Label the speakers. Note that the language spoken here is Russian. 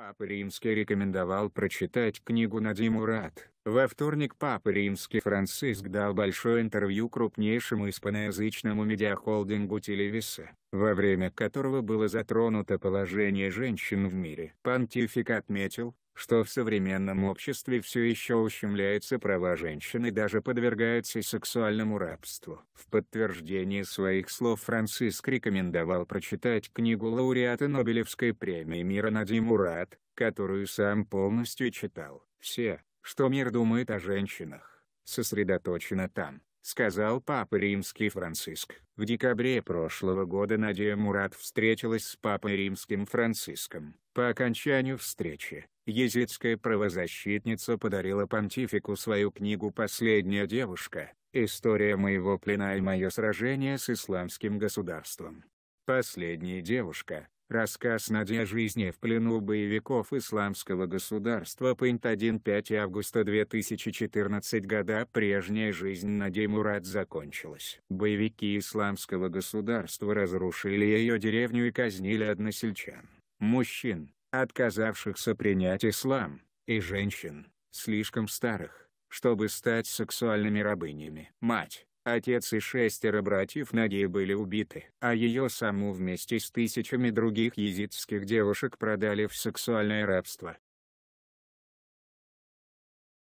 Speaker 1: Папа Римский рекомендовал прочитать книгу Нади Мурат. Во вторник Папа Римский Франциск дал большое интервью крупнейшему испаноязычному медиахолдингу Телевиса, во время которого было затронуто положение женщин в мире. Понтифик отметил, что в современном обществе все еще ущемляются права женщин и даже подвергаются сексуальному рабству. В подтверждение своих слов Франциск рекомендовал прочитать книгу лауреата Нобелевской премии мира Нади Мурат, которую сам полностью читал. «Все, что мир думает о женщинах, сосредоточено там», сказал Папа Римский Франциск. В декабре прошлого года Надя Мурат встретилась с Папой Римским Франциском. По окончанию встречи, Езидская правозащитница подарила понтифику свою книгу «Последняя девушка. История моего плена и мое сражение с исламским государством». «Последняя девушка. Рассказ Нади о жизни в плену боевиков исламского государства Пинт 1 5 августа 2014 года Прежняя жизнь Нади Мурат закончилась. Боевики исламского государства разрушили ее деревню и казнили односельчан, мужчин, отказавшихся принять ислам, и женщин, слишком старых, чтобы стать сексуальными рабынями. Мать, отец и шестеро братьев Нади были убиты, а ее саму вместе с тысячами других езидских девушек продали в сексуальное рабство.